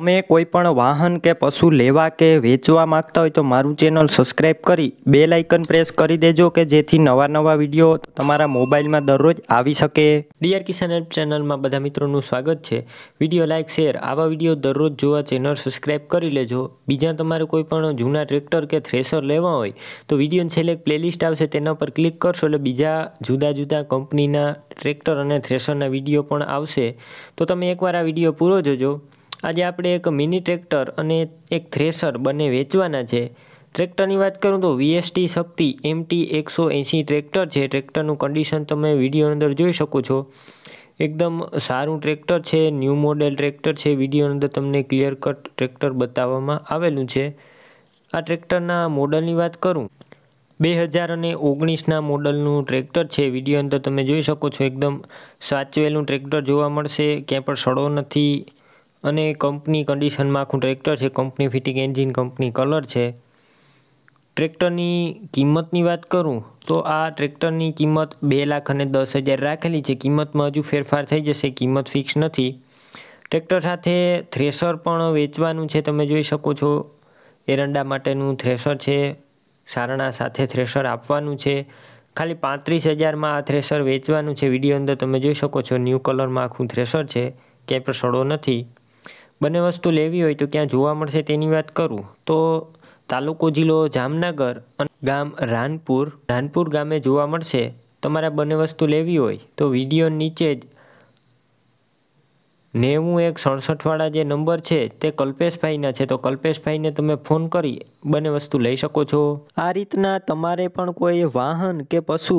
તમે કોઈ પણ વાહન કે પશુ લેવા કે વેચવા માંગતા હોય તો મારું ચેનલ સબસ્ક્રાઈબ કરી બે લાઇકન પ્રેસ કરી દેજો કે જેથી નવા નવા વિડીયો તમારા મોબાઈલમાં દરરોજ આવી શકે ડીઆર કિસાન હેલ્પ ચેનલમાં બધા મિત્રોનું સ્વાગત છે વિડીયો લાઇક શેર આવા વિડીયો દરરોજ જોવા ચેનલ સબસ્ક્રાઈબ કરી લેજો બીજા તમારે કોઈ પણ જૂના ટ્રેક્ટર કે થ્રેસર લેવા હોય તો વિડીયોની છેલ્લે પ્લેલિસ્ટ આવશે તેના પર ક્લિક કરશો એટલે બીજા જુદા જુદા કંપનીના ટ્રેક્ટર અને થ્રેસરના વિડીયો પણ આવશે તો તમે એકવાર આ વિડીયો પૂરો જોજો આજે આપણે એક મિની ટ્રેક્ટર અને એક થ્રેસર બંને વેચવાના છે ટ્રેક્ટરની વાત કરું તો વીએસટી શક્તિ એમટી એકસો એંસી ટ્રેક્ટર છે ટ્રેક્ટરનું કન્ડિશન તમે વિડીયો અંદર જોઈ શકો છો એકદમ સારું ટ્રેક્ટર છે ન્યૂ મોડેલ ટ્રેક્ટર છે વિડીયો અંદર તમને ક્લિયર કટ ટ્રેક્ટર બતાવવામાં આવેલું છે આ ટ્રેક્ટરના મોડલની વાત કરું બે હજાર અને ઓગણીસના મોડલનું ટ્રેક્ટર છે વિડીયો અંદર તમે જોઈ શકો છો એકદમ સાચવેલું ટ્રેક્ટર જોવા મળશે ક્યાંય પણ સડો નથી અને કંપની કન્ડિશનમાં આખું ટ્રેક્ટર છે company fitting engine company colour છે ટ્રેક્ટરની કિંમતની વાત કરું તો આ ટ્રેક્ટરની કિંમત બે લાખ અને દસ હજાર રાખેલી છે કિંમતમાં હજુ ફેરફાર થઈ જશે કિંમત ફિક્સ નથી ટ્રેક્ટર સાથે થ્રેશર પણ વેચવાનું છે તમે જોઈ શકો છો એરંડા માટેનું થ્રેશર છે સારણા સાથે થ્રેશર આપવાનું છે ખાલી પાંત્રીસ હજારમાં આ થ્રેસર વેચવાનું છે વિડીયો અંદર તમે જોઈ શકો છો ન્યૂ કલરમાં આખું થ્રેશર છે ક્યાંય પણ સડો નથી બંને વસ્તુ લેવી હોય તો ક્યાં જોવા મળશે તેની વાત કરું તો તાલુકો જિલ્લો જામનગર અને ગામ રાનપુર રાનપુર ગામે જોવા મળશે તમારે બંને વસ્તુ લેવી હોય તો વિડીયો નીચે જ નેવું એક સડસઠવાળા જે નંબર છે તે કલ્પેશભાઈના છે તો કલ્પેશભાઈને તમે ફોન કરી બંને વસ્તુ લઈ શકો છો આ રીતના તમારે પણ કોઈ વાહન કે પશુ